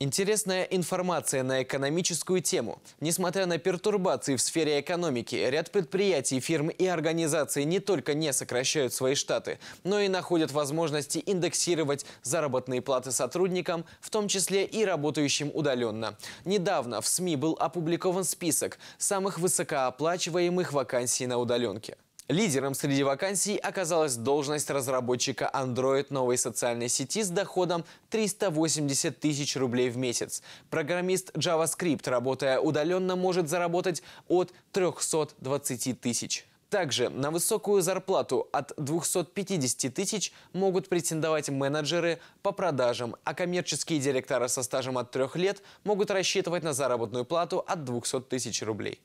Интересная информация на экономическую тему. Несмотря на пертурбации в сфере экономики, ряд предприятий, фирм и организаций не только не сокращают свои штаты, но и находят возможности индексировать заработные платы сотрудникам, в том числе и работающим удаленно. Недавно в СМИ был опубликован список самых высокооплачиваемых вакансий на удаленке. Лидером среди вакансий оказалась должность разработчика Android новой социальной сети с доходом 380 тысяч рублей в месяц. Программист JavaScript, работая удаленно, может заработать от 320 тысяч. Также на высокую зарплату от 250 тысяч могут претендовать менеджеры по продажам, а коммерческие директора со стажем от трех лет могут рассчитывать на заработную плату от 200 тысяч рублей.